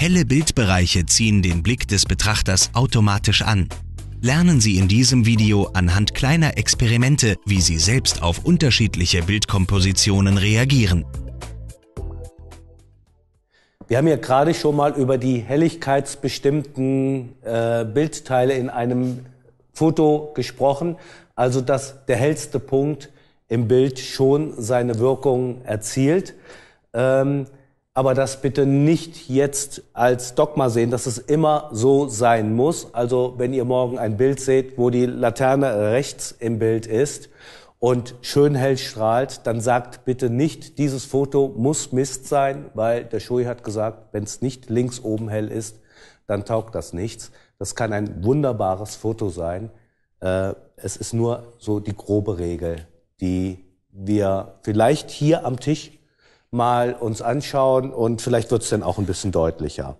Helle Bildbereiche ziehen den Blick des Betrachters automatisch an. Lernen Sie in diesem Video anhand kleiner Experimente, wie Sie selbst auf unterschiedliche Bildkompositionen reagieren. Wir haben ja gerade schon mal über die helligkeitsbestimmten äh, Bildteile in einem Foto gesprochen, also dass der hellste Punkt im Bild schon seine Wirkung erzielt. Ähm, aber das bitte nicht jetzt als Dogma sehen, dass es immer so sein muss. Also wenn ihr morgen ein Bild seht, wo die Laterne rechts im Bild ist und schön hell strahlt, dann sagt bitte nicht, dieses Foto muss Mist sein, weil der Schui hat gesagt, wenn es nicht links oben hell ist, dann taugt das nichts. Das kann ein wunderbares Foto sein. Äh, es ist nur so die grobe Regel, die wir vielleicht hier am Tisch mal uns anschauen und vielleicht wird's dann auch ein bisschen deutlicher.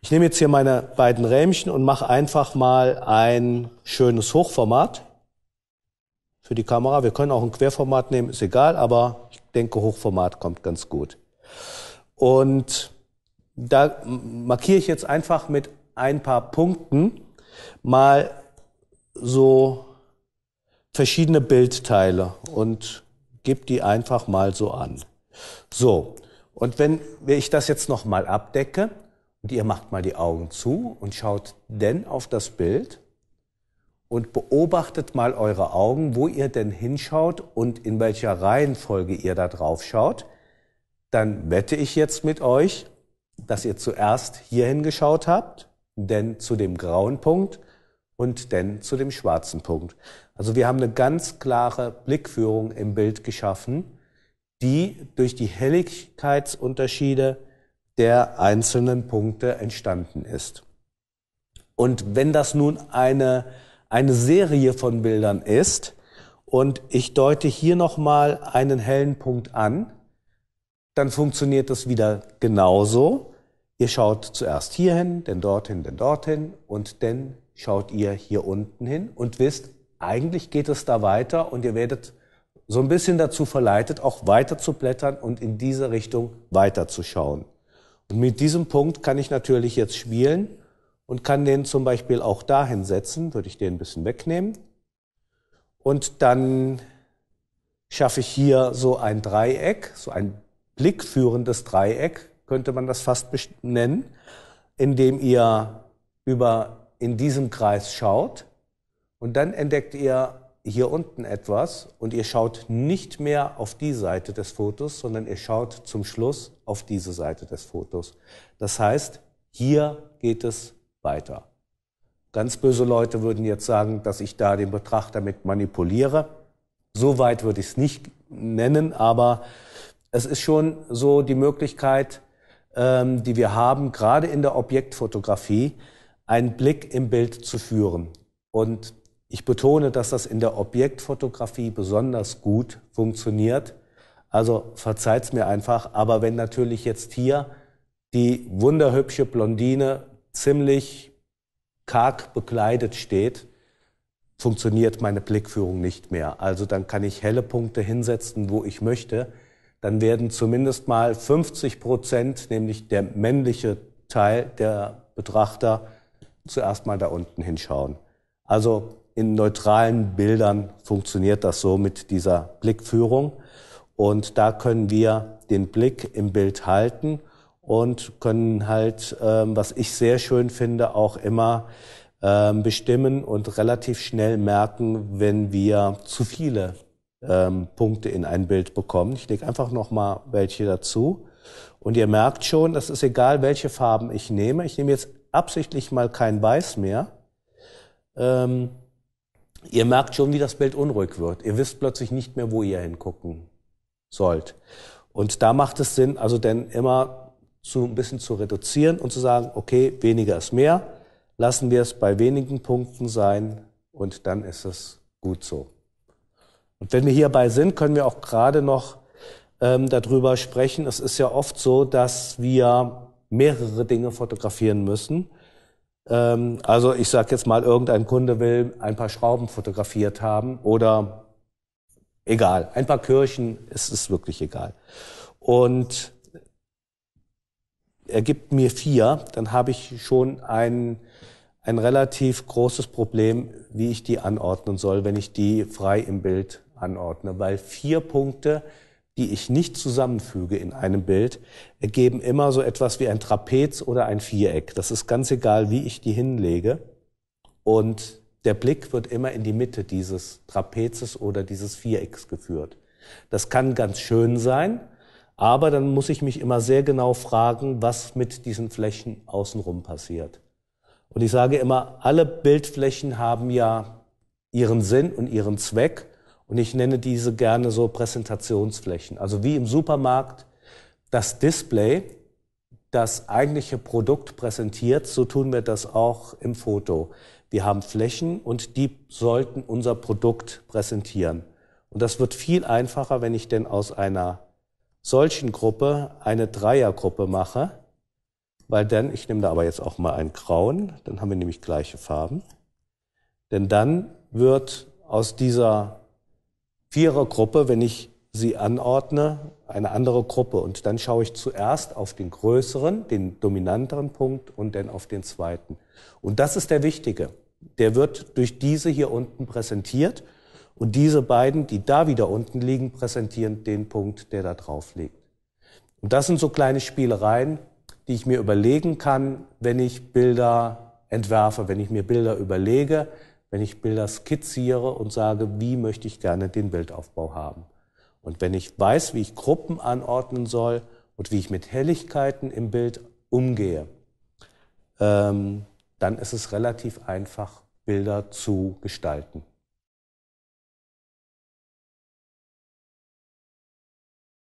Ich nehme jetzt hier meine beiden Rähmchen und mache einfach mal ein schönes Hochformat für die Kamera. Wir können auch ein Querformat nehmen, ist egal, aber ich denke, Hochformat kommt ganz gut. Und da markiere ich jetzt einfach mit ein paar Punkten mal so verschiedene Bildteile und gebe die einfach mal so an. So, und wenn ich das jetzt nochmal abdecke und ihr macht mal die Augen zu und schaut denn auf das Bild und beobachtet mal eure Augen, wo ihr denn hinschaut und in welcher Reihenfolge ihr da drauf schaut, dann wette ich jetzt mit euch, dass ihr zuerst hierhin geschaut habt, denn zu dem grauen Punkt und denn zu dem schwarzen Punkt. Also wir haben eine ganz klare Blickführung im Bild geschaffen die durch die Helligkeitsunterschiede der einzelnen Punkte entstanden ist. Und wenn das nun eine, eine Serie von Bildern ist, und ich deute hier nochmal einen hellen Punkt an, dann funktioniert das wieder genauso. Ihr schaut zuerst hier hin, dann dorthin, dann dorthin und dann schaut ihr hier unten hin und wisst, eigentlich geht es da weiter und ihr werdet so ein bisschen dazu verleitet, auch weiter zu blättern und in diese Richtung weiterzuschauen. Und mit diesem Punkt kann ich natürlich jetzt spielen und kann den zum Beispiel auch dahin setzen, würde ich den ein bisschen wegnehmen. Und dann schaffe ich hier so ein Dreieck, so ein blickführendes Dreieck, könnte man das fast nennen, indem ihr über in diesem Kreis schaut und dann entdeckt ihr hier unten etwas und ihr schaut nicht mehr auf die Seite des Fotos, sondern ihr schaut zum Schluss auf diese Seite des Fotos. Das heißt, hier geht es weiter. Ganz böse Leute würden jetzt sagen, dass ich da den Betrachter mit manipuliere. So weit würde ich es nicht nennen, aber es ist schon so die Möglichkeit, ähm, die wir haben, gerade in der Objektfotografie, einen Blick im Bild zu führen. Und ich betone, dass das in der Objektfotografie besonders gut funktioniert. Also verzeiht's mir einfach. Aber wenn natürlich jetzt hier die wunderhübsche Blondine ziemlich karg bekleidet steht, funktioniert meine Blickführung nicht mehr. Also dann kann ich helle Punkte hinsetzen, wo ich möchte. Dann werden zumindest mal 50 Prozent, nämlich der männliche Teil der Betrachter, zuerst mal da unten hinschauen. Also in neutralen Bildern funktioniert das so mit dieser Blickführung. Und da können wir den Blick im Bild halten und können halt, ähm, was ich sehr schön finde, auch immer ähm, bestimmen und relativ schnell merken, wenn wir zu viele ähm, Punkte in ein Bild bekommen. Ich lege einfach nochmal welche dazu. Und ihr merkt schon, das ist egal, welche Farben ich nehme. Ich nehme jetzt absichtlich mal kein Weiß mehr. Ihr merkt schon, wie das Bild unruhig wird. Ihr wisst plötzlich nicht mehr, wo ihr hingucken sollt. Und da macht es Sinn, also denn immer zu, ein bisschen zu reduzieren und zu sagen, okay, weniger ist mehr, lassen wir es bei wenigen Punkten sein und dann ist es gut so. Und wenn wir hierbei sind, können wir auch gerade noch ähm, darüber sprechen. Es ist ja oft so, dass wir mehrere Dinge fotografieren müssen ähm, also ich sage jetzt mal, irgendein Kunde will ein paar Schrauben fotografiert haben oder egal, ein paar Kirchen, es ist wirklich egal. Und er gibt mir vier, dann habe ich schon ein, ein relativ großes Problem, wie ich die anordnen soll, wenn ich die frei im Bild anordne, weil vier Punkte die ich nicht zusammenfüge in einem Bild, ergeben immer so etwas wie ein Trapez oder ein Viereck. Das ist ganz egal, wie ich die hinlege. Und der Blick wird immer in die Mitte dieses Trapezes oder dieses Vierecks geführt. Das kann ganz schön sein, aber dann muss ich mich immer sehr genau fragen, was mit diesen Flächen außenrum passiert. Und ich sage immer, alle Bildflächen haben ja ihren Sinn und ihren Zweck. Und ich nenne diese gerne so Präsentationsflächen. Also wie im Supermarkt das Display das eigentliche Produkt präsentiert, so tun wir das auch im Foto. Wir haben Flächen und die sollten unser Produkt präsentieren. Und das wird viel einfacher, wenn ich denn aus einer solchen Gruppe eine Dreiergruppe mache, weil dann, ich nehme da aber jetzt auch mal einen grauen, dann haben wir nämlich gleiche Farben, denn dann wird aus dieser Vierergruppe, wenn ich sie anordne, eine andere Gruppe. Und dann schaue ich zuerst auf den größeren, den dominanteren Punkt und dann auf den zweiten. Und das ist der wichtige. Der wird durch diese hier unten präsentiert. Und diese beiden, die da wieder unten liegen, präsentieren den Punkt, der da drauf liegt. Und das sind so kleine Spielereien, die ich mir überlegen kann, wenn ich Bilder entwerfe, wenn ich mir Bilder überlege, wenn ich Bilder skizziere und sage, wie möchte ich gerne den Bildaufbau haben. Und wenn ich weiß, wie ich Gruppen anordnen soll und wie ich mit Helligkeiten im Bild umgehe, ähm, dann ist es relativ einfach, Bilder zu gestalten.